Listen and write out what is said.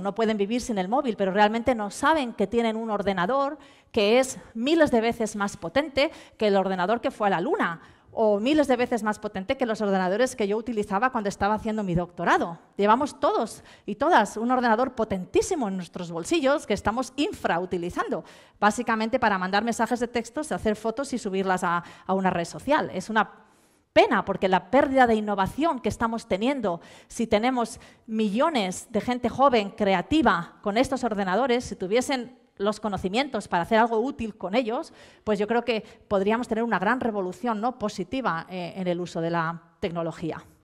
no pueden vivir sin el móvil, pero realmente no saben que tienen un ordenador que es miles de veces más potente que el ordenador que fue a la Luna o miles de veces más potente que los ordenadores que yo utilizaba cuando estaba haciendo mi doctorado. Llevamos todos y todas un ordenador potentísimo en nuestros bolsillos que estamos infrautilizando, básicamente para mandar mensajes de textos, hacer fotos y subirlas a, a una red social. Es una pena, porque la pérdida de innovación que estamos teniendo, si tenemos millones de gente joven creativa con estos ordenadores, si tuviesen los conocimientos para hacer algo útil con ellos, pues yo creo que podríamos tener una gran revolución ¿no? positiva eh, en el uso de la tecnología.